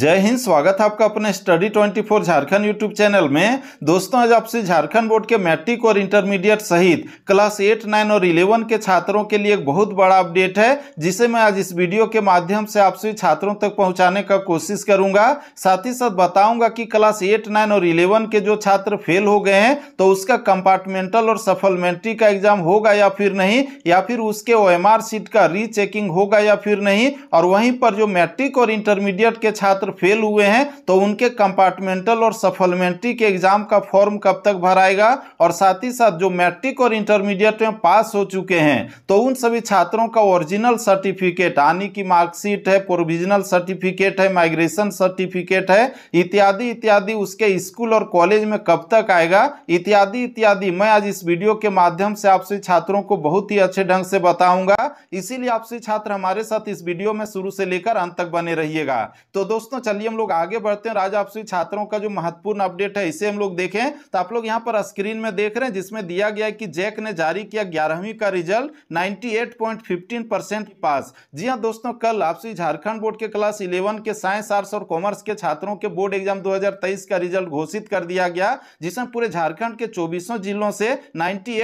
जय हिंद स्वागत है आपका अपने स्टडी 24 झारखंड यूट्यूब चैनल में दोस्तों आज आपसे झारखंड बोर्ड के मैट्रिक और इंटरमीडिएट सहित क्लास 8, 9 और 11 के छात्रों के लिए एक बहुत बड़ा अपडेट है जिसे मैं आज इस वीडियो के माध्यम से आपसे छात्रों तक पहुंचाने का कोशिश करूंगा साथ ही साथ बताऊंगा कि क्लास एट नाइन और इलेवन के जो छात्र फेल हो गए हैं तो उसका कंपार्टमेंटल और सफलमेंट्री का एग्जाम होगा या फिर नहीं या फिर उसके ओ सीट का रीचेकिंग होगा या फिर नहीं और वहीं पर जो मैट्रिक और इंटरमीडिएट के छात्र छात्र फेल हुए हैं तो उनके कंपार्टमेंटल और सफलमेंट्री के एग्जाम का फॉर्म कब तक भराएगा और साथ ही साथ जो मैट्रिक और इंटरमीडिएट में पास हो चुके हैं तो उन सभी छात्रों का ओरिजिनल सर्टिफिकेट आने की मार्कशीट है प्रोविजनल सर्टिफिकेट है माइग्रेशन सर्टिफिकेट है इत्यादि इत्यादि उसके स्कूल और कॉलेज में कब तक आएगा इत्यादि इत्यादि मैं आज इस वीडियो के माध्यम से आपसे छात्रों को बहुत ही अच्छे ढंग से बताऊंगा इसीलिए आपसे छात्र हमारे साथ इस वीडियो में शुरू से लेकर अंत तक बने रहिएगा तो दोस्तों दोस्तों चलिए हम लोग आगे बढ़ते हैं राज आपसी छात्रों का जो महत्वपूर्ण अपडेट है इसे हम लोग देखें तो आप लोग यहाँ पर स्क्रीन में देख रहे हैं जिसमें दिया गया है कि जैक ने जारी किया ग्यारहवीं का रिजल्ट 98.15 परसेंट पास जी हाँ दोस्तों कल आपसी झारखंड बोर्ड के क्लास इलेवन के साइंस आर्ट्स और कॉमर्स के छात्रों के बोर्ड एग्जाम दो का रिजल्ट घोषित कर दिया गया जिसमें पूरे झारखंड के चौबीसों जिलों से नाइन्टी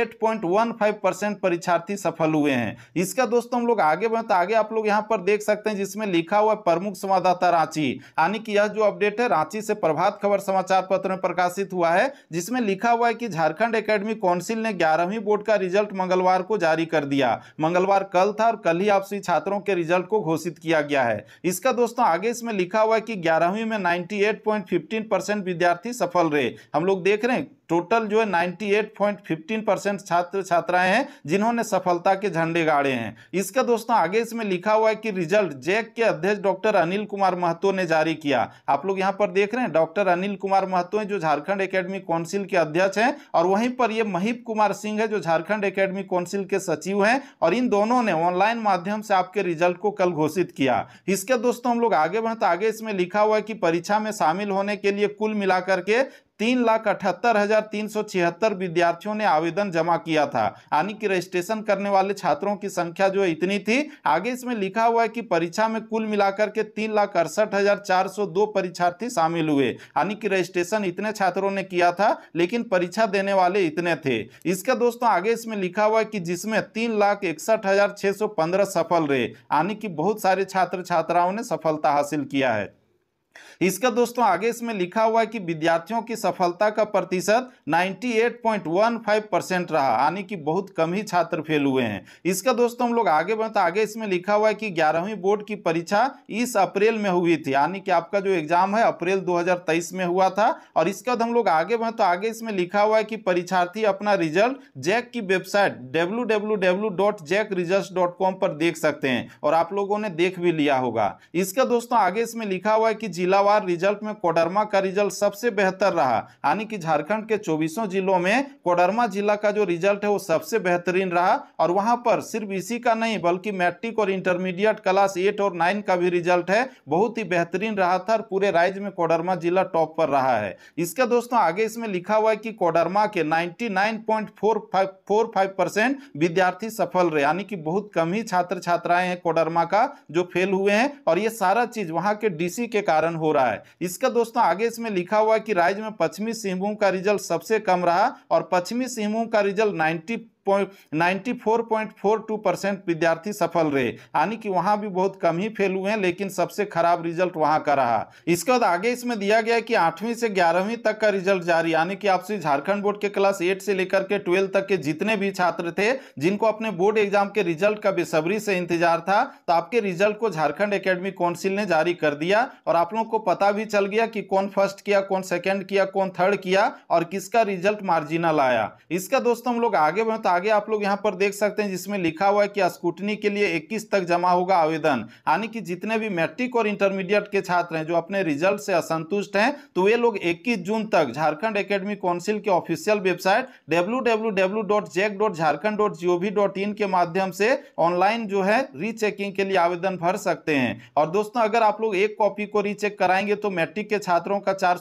परसेंट परीक्षार्थी सफल हुए हैं इसका दोस्तों हम लोग आगे बढ़े तो आगे आप लोग यहाँ पर देख सकते हैं जिसमें लिखा हुआ प्रमुख संवाददाता रांची होगी यानी कि यह जो अपडेट है रांची से प्रभात खबर समाचार पत्र में प्रकाशित हुआ है जिसमें लिखा हुआ है कि झारखंड एकेडमी काउंसिल ने ग्यारहवीं बोर्ड का रिजल्ट मंगलवार को जारी कर दिया मंगलवार कल था और कल ही आपसी छात्रों के रिजल्ट को घोषित किया गया है इसका दोस्तों आगे इसमें लिखा हुआ है कि ग्यारहवीं में नाइन्टी विद्यार्थी सफल रहे हम लोग देख रहे हैं टोटल जो है 98.15 परसेंट छात्र छात्राएं हैं जिन्होंने सफलता के झंडे गाड़े हैं इसका दोस्तों आगे इसमें लिखा हुआ है कि रिजल्ट जैक के अध्यक्ष डॉक्टर अनिल कुमार महतो ने जारी किया आप लोग यहाँ पर देख रहे हैं डॉक्टर अनिल कुमार महतो हैं जो झारखंड एकेडमी काउंसिल के अध्यक्ष हैं और वहीं पर ये महिप कुमार सिंह है जो झारखंड एकेडमी काउंसिल के सचिव हैं और इन दोनों ने ऑनलाइन माध्यम से आपके रिजल्ट को कल घोषित किया इसके दोस्तों हम लोग आगे बढ़े तो आगे इसमें लिखा हुआ है कि परीक्षा में शामिल होने के लिए कुल मिलाकर के तीन लाख अठहत्तर हजार तीन सौ छिहत्तर विद्यार्थियों ने आवेदन जमा किया था यानी कि रजिस्ट्रेशन करने वाले छात्रों की संख्या जो है इतनी थी आगे इसमें लिखा हुआ है कि परीक्षा में कुल मिलाकर के तीन लाख अड़सठ हजार चार सौ दो परीक्षार्थी शामिल हुए यानी कि रजिस्ट्रेशन इतने छात्रों ने किया था लेकिन परीक्षा देने वाले इतने थे इसका दोस्तों आगे इसमें लिखा हुआ है कि जिसमें तीन लाख इकसठ हजार छह सौ पंद्रह सफल रहे यानी कि बहुत सारे छात्र छात्राओं ने सफलता हासिल किया है इसका दोस्तों आगे इसमें लिखा हुआ है कि विद्यार्थियों की सफलता का प्रतिशत 98.15 परसेंट रहा यानी कि बहुत कम ही छात्र फेल हुए हैं इसका दोस्तों हम लोग आगे बढ़ते आगे इसमें लिखा हुआ है कि ग्यारहवीं बोर्ड की परीक्षा इस अप्रैल में हुई थी यानी कि आपका जो एग्जाम है अप्रैल 2023 में हुआ था और इसके बाद हम लोग आगे बढ़े तो आगे इसमें लिखा हुआ है कि परीक्षार्थी अपना रिजल्ट जैक की वेबसाइट डब्ल्यू पर देख सकते हैं और आप लोगों ने देख भी लिया होगा इसका दोस्तों आगे इसमें लिखा हुआ है कि जिलावार रिजल्ट में कोडरमा का रिजल्ट सबसे बेहतर रहा यानी कि झारखंड के चौबीसों जिलों में कोडरमा जिला का जो रिजल्ट है वो सबसे बेहतरीन रहा और वहां पर सिर्फ इसी का नहीं बल्कि मैट्रिक और इंटरमीडिएट क्लास एट और नाइन का भी रिजल्ट है बहुत ही बेहतरीन रहा था और पूरे राज्य में कोडरमा जिला टॉप पर रहा है इसका दोस्तों आगे इसमें लिखा हुआ है कि कोडरमा के नाइनटी विद्यार्थी सफल रहे यानी कि बहुत कम ही छात्र छात्राएं हैं कोडरमा का जो फेल हुए हैं और ये सारा चीज वहां के डीसी के कारण कारण हो रहा है इसका दोस्तों आगे इसमें लिखा हुआ है कि राज्य में पश्चिमी सिंहभूम का रिजल्ट सबसे कम रहा और पश्चिमी सिंहभूम का रिजल्ट नाइन्टी 94.42 परसेंट विद्यार्थी सफल रहे यानी कि वहाँ भी बहुत कम ही फेल हुए हैं लेकिन सबसे खराब रिजल्ट वहाँ का रहा इसके बाद आगे इसमें दिया गया है कि आठवीं से ग्यारहवीं तक का रिजल्ट जारी यानी कि आपसे झारखंड बोर्ड के क्लास एट से लेकर के ट्वेल्व तक के जितने भी छात्र थे जिनको अपने बोर्ड एग्जाम के रिजल्ट का बेसब्री से इंतजार था तो आपके रिजल्ट को झारखंड अकेडमी काउंसिल ने जारी कर दिया और आप लोगों को पता भी चल गया कि कौन फर्स्ट किया कौन सेकेंड किया कौन थर्ड किया और किसका रिजल्ट मार्जिनल आया इसका दोस्तों हम लोग आगे बढ़ते आगे आप लोग यहाँ पर देख सकते हैं जिसमें लिखा हुआ है कि स्कूटनी के लिए 21 तक जमा होगा आवेदन यानी कि जितने भी मैट्रिक और इंटरमीडिएट के छात्र हैं जो अपने रिजल्ट से असंतुष्ट हैं तो वे लोग 21 जून तक झारखंड एकेडमी काउंसिल के ऑफिशियल वेबसाइट डब्ल्यू के माध्यम से ऑनलाइन जो है रीचेकिंग के लिए आवेदन भर सकते हैं और दोस्तों अगर आप लोग एक कॉपी को रीचेक कराएंगे तो मैट्रिक के छात्रों का चार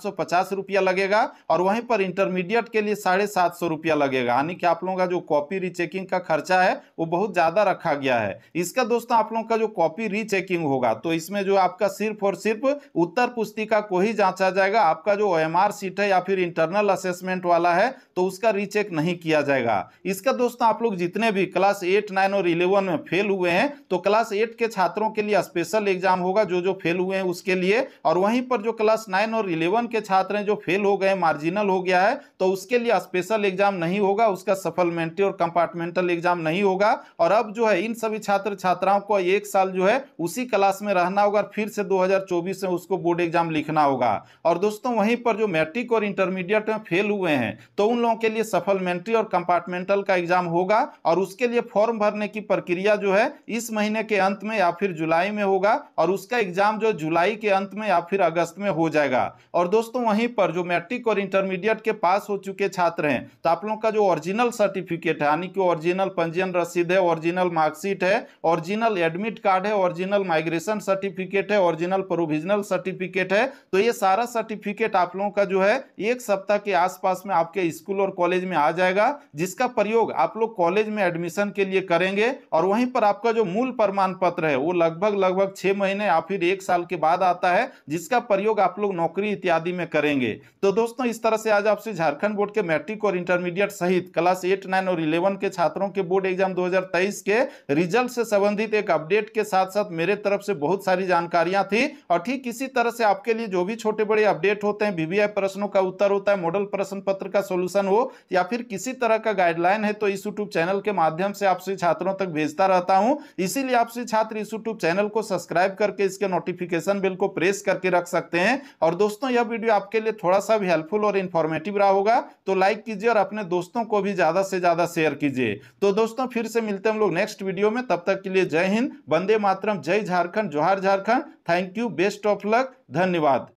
रुपया लगेगा और वहीं पर इंटरमीडिएट के लिए साढ़े सात सौ रुपया लगेगा यानी कि आप लोगों का जो कॉपी रीचेकिंग का खर्चा है वो बहुत ज़्यादा रखा गया है इसका दोस्तों आप लोगों का जो कॉपी रीचेकिंग होगा तो इसमें जो आपका सिर्फ और सिर्फ उत्तर पुस्तिका को ही जांचा जाएगा आपका जो ओ सीट है या फिर इंटरनल असेसमेंट वाला है तो उसका रीचेक नहीं किया जाएगा इसका दोस्तों आप लोग जितने भी क्लास एट नाइन और इलेवन में फेल हुए हैं तो क्लास एट के छात्रों के लिए स्पेशल एग्जाम होगा जो जो फेल हुए हैं उसके लिए और वहीं पर जो क्लास नाइन और इलेवन के छात्र हैं जो फेल हो गए मार्जिनल हो गया है तो उसके लिए स्पेशल एग्जाम नहीं होगा उसका सप्लीमेंट्री और कंपार्टमेंटल एग्जाम नहीं होगा और अब जो है इन सभी छात्र छात्राओं को एक साल जो है उसी क्लास में रहना होगा और फिर से 2024 में उसको बोर्ड एग्जाम लिखना होगा और दोस्तों वहीं पर जो मैट्रिक और इंटरमीडिएट में फेल हुए हैं तो उन लोगों के लिए सफलमेंट्री और कंपार्टमेंटल का एग्जाम होगा और उसके लिए फॉर्म भरने की प्रक्रिया जो है इस महीने के अंत में या फिर जुलाई में होगा और उसका एग्जाम जो जुलाई के अंत में या फिर अगस्त में हो जाएगा और दोस्तों वहीं पर जो मैट्रिक और इंटरमीडिएट के पास हो चुके छात्र हैं तो आप लोगों का जो ओरिजिनल सर्टिफिकेट सर्टिफिकेट है यानी कि ओरिजिनल पंजीयन रसीद है ओरिजिनल मार्कशीट है ओरिजिनल एडमिट कार्ड है ओरिजिनल माइग्रेशन सर्टिफिकेट है ओरिजिनल प्रोविजनल सर्टिफिकेट है तो ये सारा सर्टिफिकेट आप लोगों का जो है एक सप्ताह के आसपास में आपके स्कूल और कॉलेज में आ जाएगा जिसका प्रयोग आप लोग कॉलेज में एडमिशन के लिए करेंगे और वहीं पर आपका जो मूल प्रमाण पत्र है वो लगभग लगभग छह महीने या फिर एक साल के बाद आता है जिसका प्रयोग आप लोग नौकरी इत्यादि में करेंगे तो दोस्तों इस तरह से आज आपसे झारखंड बोर्ड के मैट्रिक और इंटरमीडिएट सहित क्लास एट नाइन और इलेवन के छात्रों के बोर्ड एग्जाम 2023 के रिजल्ट से संबंधित एक अपडेट के साथ साथ मेरे तरफ से बहुत सारी जानकारियां थी और ठीक इसी तरह से आपके लिए जो भी छोटे बड़े अपडेट होते हैं वीवीआई प्रश्नों का उत्तर होता है मॉडल प्रश्न पत्र का सोल्यूशन हो या फिर किसी तरह का गाइडलाइन है तो इस यूट्यूब चैनल के माध्यम से आपसे छात्रों तक भेजता रहता हूँ इसीलिए आपसे छात्र इस यूट्यूब चैनल को सब्सक्राइब करके इसके नोटिफिकेशन बिल को प्रेस करके रख सकते हैं और दोस्तों यह वीडियो आपके लिए थोड़ा सा भी हेल्पफुल और इन्फॉर्मेटिव रहा होगा तो लाइक कीजिए और अपने दोस्तों को भी ज्यादा से ज्यादा शेयर कीजिए तो दोस्तों फिर से मिलते हैं हम लोग नेक्स्ट वीडियो में तब तक के लिए जय हिंद वंदे मातरम जय झारखंड जोहार Jharkhand thank you best of luck धन्यवाद